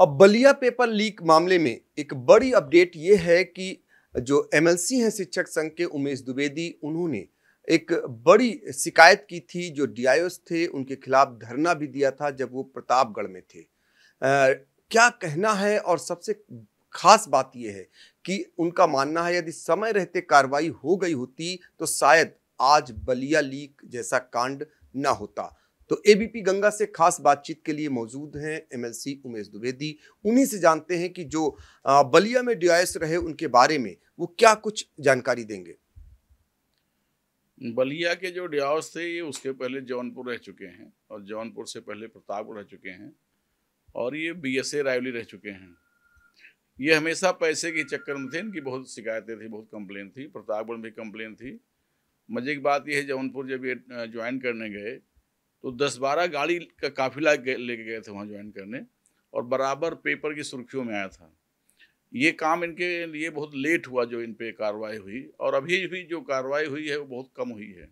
अब Ballia paper leak मामले में एक बड़ी अपडेट ये है कि जो एमएलसी हैं शिक्षक संघ के उमेश द्विवेदी उन्होंने एक बड़ी शिकायत की थी जो डी थे उनके खिलाफ धरना भी दिया था जब वो प्रतापगढ़ में थे आ, क्या कहना है और सबसे खास बात यह है कि उनका मानना है यदि समय रहते कार्रवाई हो गई होती तो शायद आज बलिया लीक जैसा कांड ना होता तो एबीपी गंगा से खास बातचीत के लिए मौजूद हैं एमएलसी उमेश द्विवेदी उन्हीं से जानते हैं कि जो बलिया में डी रहे उनके बारे में वो क्या कुछ जानकारी देंगे बलिया के जो डी थे ये उसके पहले जौनपुर रह चुके हैं और जौनपुर से पहले प्रतापपुर रह चुके हैं और ये बीएसए रायली रह चुके हैं ये हमेशा पैसे के चक्कर में थे इनकी बहुत शिकायतें थी बहुत कंप्लेन थी प्रतापगढ़ में भी कंप्लेन थी मजे की बात यह है जौनपुर जब ये ज्वाइन करने गए तो दस बारह गाड़ी का काफिला लेके गए थे वहाँ ज्वाइन करने और बराबर पेपर की सुर्खियों में आया था ये काम इनके लिए बहुत लेट हुआ जो इन पर कार्रवाई हुई और अभी भी जो कार्रवाई हुई है वो बहुत कम हुई है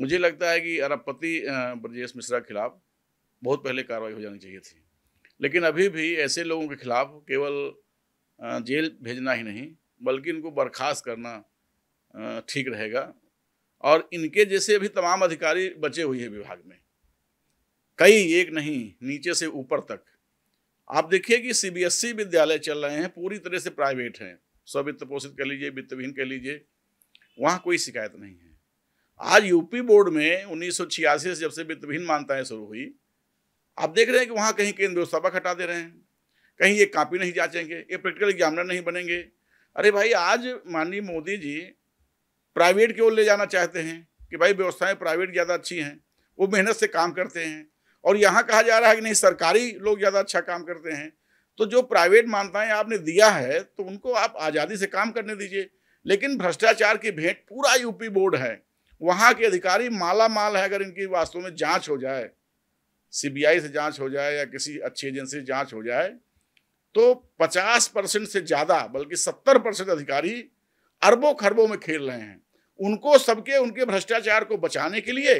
मुझे लगता है कि अरबपति ब्रजेश मिश्रा खिलाफ बहुत पहले कार्रवाई हो जानी चाहिए थी लेकिन अभी भी ऐसे लोगों के खिलाफ केवल जेल भेजना ही नहीं बल्कि इनको बर्खास्त करना ठीक रहेगा और इनके जैसे अभी तमाम अधिकारी बचे हुए हैं विभाग में कई एक नहीं नीचे से ऊपर तक आप देखिए कि सीबीएसई e विद्यालय चल रहे हैं पूरी तरह से प्राइवेट हैं स्वित्त पोषित कर लीजिए वित्तविहीन कह लीजिए वहाँ कोई शिकायत नहीं है आज यूपी बोर्ड में उन्नीस से जब से वित्तविहीन मानताएँ शुरू हुई आप देख रहे हैं कि वहाँ कहीं केंद्र व्यवस्थापक हटा दे रहे हैं कहीं ये कापी नहीं जाँचेंगे ये प्रैक्टिकल एग्जामिनर नहीं बनेंगे अरे भाई आज माननीय मोदी जी प्राइवेट की ओर ले जाना चाहते हैं कि भाई व्यवस्थाएं प्राइवेट ज़्यादा अच्छी हैं वो मेहनत से काम करते हैं और यहाँ कहा जा रहा है कि नहीं सरकारी लोग ज़्यादा अच्छा काम करते हैं तो जो प्राइवेट मान्यताएं आपने दिया है तो उनको आप आज़ादी से काम करने दीजिए लेकिन भ्रष्टाचार की भेंट पूरा यूपी बोर्ड है वहाँ के अधिकारी माला माल है अगर इनकी वास्तव में जाँच हो जाए सीबीआई से जाँच हो जाए या किसी अच्छी एजेंसी से जाँच हो जाए तो पचास परसेंट से ज़्यादा बल्कि सत्तर परसेंट अधिकारी अरबों खरबों में खेल रहे हैं उनको सबके उनके भ्रष्टाचार को बचाने के लिए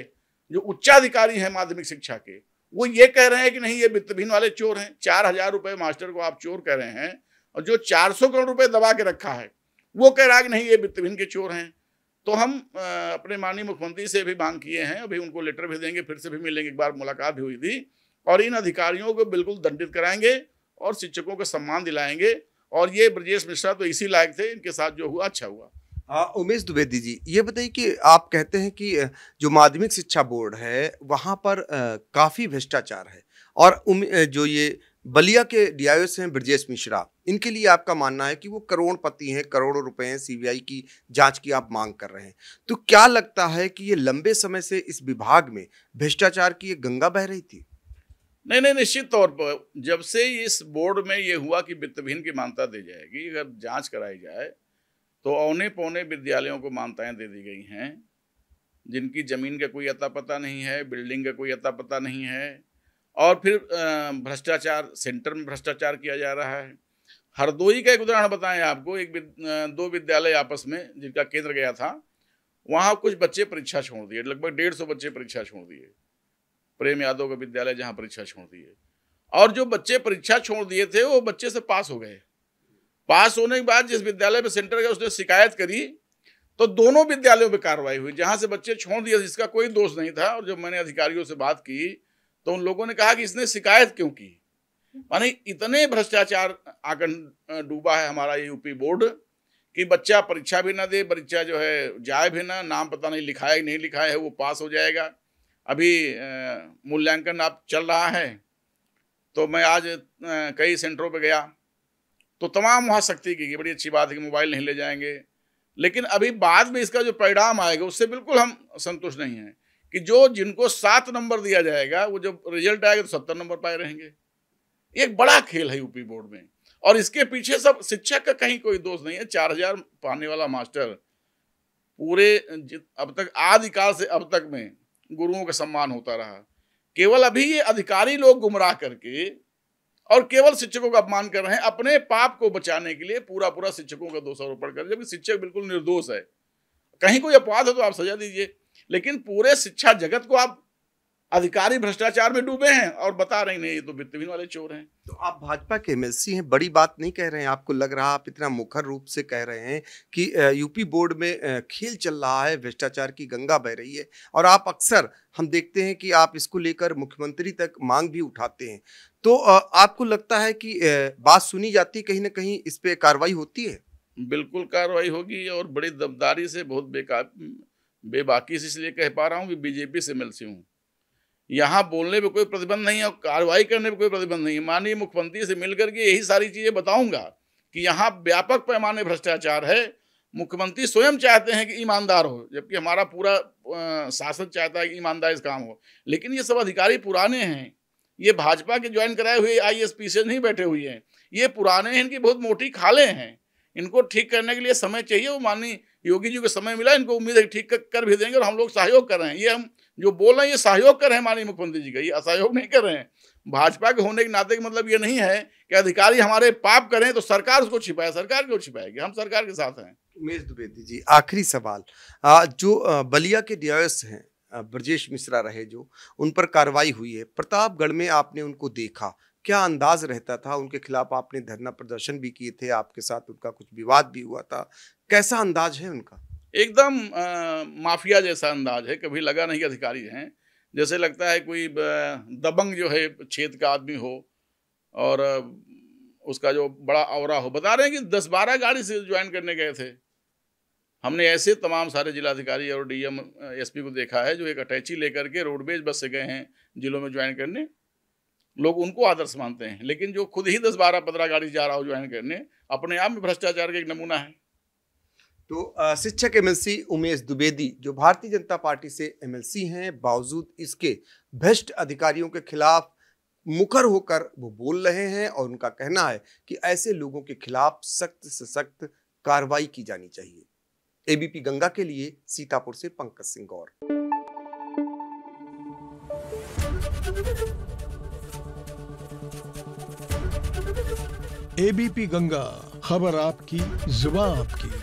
जो उच्चाधिकारी हैं माध्यमिक शिक्षा के वो ये कह रहे हैं कि नहीं ये वित्तभिन वाले चोर हैं चार हजार रुपये मास्टर को आप चोर कह रहे हैं और जो चार सौ करोड़ रुपए दबा के रखा है वो कह रहा है कि नहीं ये वित्तभिन के चोर हैं तो हम अपने माननीय मुख्यमंत्री से भी मांग किए हैं अभी उनको लेटर भी देंगे फिर से भी मिलेंगे एक बार मुलाकात भी हुई थी और इन अधिकारियों को बिल्कुल दंडित कराएंगे और शिक्षकों को सम्मान दिलाएंगे और ये ब्रजेश मिश्रा तो इसी लायक थे इनके साथ जो हुआ अच्छा हुआ हाँ, उमेश द्विवेदी जी ये बताइए कि आप कहते हैं कि जो माध्यमिक शिक्षा बोर्ड है वहाँ पर काफ़ी भ्रष्टाचार है और जो ये बलिया के डीआईएस हैं ब्रजेश मिश्रा इनके लिए आपका मानना है कि वो करोड़पति हैं करोड़ों रुपए हैं सीबीआई की जांच की आप मांग कर रहे हैं तो क्या लगता है कि ये लंबे समय से इस विभाग में भ्रष्टाचार की एक गंगा बह रही थी नहीं नहीं निश्चित तौर पर जब से इस बोर्ड में ये हुआ कि वित्तभीन की मान्यता दी जाएगी अगर जाँच कराई जाए तो औने पौने विद्यालयों को मान्यताएं दे दी गई हैं जिनकी ज़मीन का कोई अता पता नहीं है बिल्डिंग का कोई अता पता नहीं है और फिर भ्रष्टाचार सेंटर में भ्रष्टाचार किया जा रहा है हरदोई का एक उदाहरण बताएं आपको एक दो विद्यालय आपस में जिनका केंद्र गया था वहाँ कुछ बच्चे परीक्षा छोड़ दिए लगभग डेढ़ सौ बच्चे परीक्षा छोड़ दिए प्रेम यादव का विद्यालय जहाँ परीक्षा छोड़ दिए और जो बच्चे परीक्षा छोड़ दिए थे वो बच्चे से पास हो गए पास होने के बाद जिस विद्यालय में सेंटर गया उसने शिकायत करी तो दोनों विद्यालयों पर कार्रवाई हुई जहाँ से बच्चे छोड़ दिए इसका कोई दोष नहीं था और जब मैंने अधिकारियों से बात की तो उन लोगों ने कहा कि इसने शिकायत क्यों की माने इतने भ्रष्टाचार आकन डूबा है हमारा यूपी बोर्ड कि बच्चा परीक्षा भी ना दे परीक्षा जो है जाए भी ना नाम पता नहीं लिखा है नहीं लिखा है वो पास हो जाएगा अभी मूल्यांकन आप चल रहा है तो मैं आज कई सेंटरों पर गया तो तमाम वहाँ सख्ती की बड़ी अच्छी बात है कि मोबाइल नहीं ले जाएंगे लेकिन अभी बाद में इसका जो परिणाम आएगा उससे बिल्कुल हम संतुष्ट नहीं हैं कि जो जिनको सात नंबर दिया जाएगा वो जब रिजल्ट आएगा तो सत्तर नंबर पाए रहेंगे एक बड़ा खेल है यूपी बोर्ड में और इसके पीछे सब शिक्षक का कहीं कोई दोष नहीं है चार हजार पाने वाला मास्टर पूरे अब तक आदिकाल से अब तक में गुरुओं का सम्मान होता रहा केवल अभी ये अधिकारी लोग गुमराह करके और केवल शिक्षकों का अपमान कर रहे हैं अपने पाप को बचाने के लिए पूरा पूरा शिक्षकों का दोषारोपण कर जबकि शिक्षक बिल्कुल निर्दोष है कहीं कोई अपवाद है तो आप सजा दीजिए लेकिन पूरे शिक्षा जगत को आप अधिकारी भ्रष्टाचार में डूबे हैं और बता रहे हैं ये तो वित्तहीन वाले चोर हैं तो आप भाजपा के एमएलसी हैं बड़ी बात नहीं कह रहे हैं आपको लग रहा आप इतना मुखर रूप से कह रहे हैं कि यूपी बोर्ड में खेल चल रहा है भ्रष्टाचार की गंगा बह रही है और आप अक्सर हम देखते हैं कि आप इसको लेकर मुख्यमंत्री तक मांग भी उठाते हैं तो आपको लगता है कि बात सुनी जाती कहीं ना कहीं इस पर कार्रवाई होती है बिल्कुल कार्रवाई होगी और बड़ी दमदारी से बहुत बेकार बेबाकी से इसलिए कह पा रहा हूँ कि बीजेपी से एमएलसी हूँ यहाँ बोलने पे कोई प्रतिबंध नहीं है और कार्रवाई करने पे कोई प्रतिबंध नहीं है माननीय मुख्यमंत्री से मिलकर के यही सारी चीज़ें बताऊंगा कि यहाँ व्यापक पैमाने भ्रष्टाचार है मुख्यमंत्री स्वयं चाहते हैं कि ईमानदार हो जबकि हमारा पूरा शासन चाहता है कि ईमानदारी इस काम हो लेकिन ये सब अधिकारी पुराने हैं ये भाजपा के ज्वाइन कराए हुए आई एस पी से नहीं बैठे हुए हैं ये पुराने हैं इनकी बहुत मोटी खाले हैं इनको ठीक करने के लिए समय चाहिए वो माननीय योगी जी को समय मिला इनको उम्मीद है ठीक कर भी देंगे और हम लोग सहयोग कर रहे हैं ये हम जो बोल रहे हैं ये सहयोग कर रहे हैं माननीय मुख्यमंत्री जी का ये असहयोग नहीं कर रहे हैं भाजपा के होने के नाते का मतलब ये नहीं है कि अधिकारी हमारे पाप करें तो सरकार उसको छिपाए सरकार क्यों छिपाएगी हम सरकार के साथ हैं उमेश द्विवेदी जी आखिरी सवाल जो बलिया के डी हैं ब्रजेश मिश्रा रहे जो उन पर कार्रवाई हुई है प्रतापगढ़ में आपने उनको देखा क्या अंदाज रहता था उनके खिलाफ आपने धरना प्रदर्शन भी किए थे आपके साथ उनका कुछ विवाद भी हुआ था कैसा अंदाज है उनका एकदम माफिया जैसा अंदाज है कभी लगा नहीं कि अधिकारी हैं जैसे लगता है कोई दबंग जो है छेद का आदमी हो और उसका जो बड़ा और हो बता रहे हैं कि दस बारह गाड़ी से ज्वाइन करने गए थे हमने ऐसे तमाम सारे जिलाधिकारी और डीएम एसपी को देखा है जो एक अटैची लेकर के रोडवेज बस से गए हैं जिलों में ज्वाइन करने लोग उनको आदर्श मानते हैं लेकिन जो खुद ही दस बारह पंद्रह गाड़ी जा रहा हो ज्वाइन करने अपने आप में भ्रष्टाचार का एक नमूना है तो शिक्षक एमएलसी उमेश द्विवेदी जो भारतीय जनता पार्टी से एमएलसी हैं बावजूद इसके भ्रष्ट अधिकारियों के खिलाफ मुखर होकर वो बोल रहे हैं और उनका कहना है कि ऐसे लोगों के खिलाफ सख्त से सख्त कार्रवाई की जानी चाहिए एबीपी गंगा के लिए सीतापुर से पंकज सिंह गौर एबीपी गंगा खबर आपकी जुबा आपकी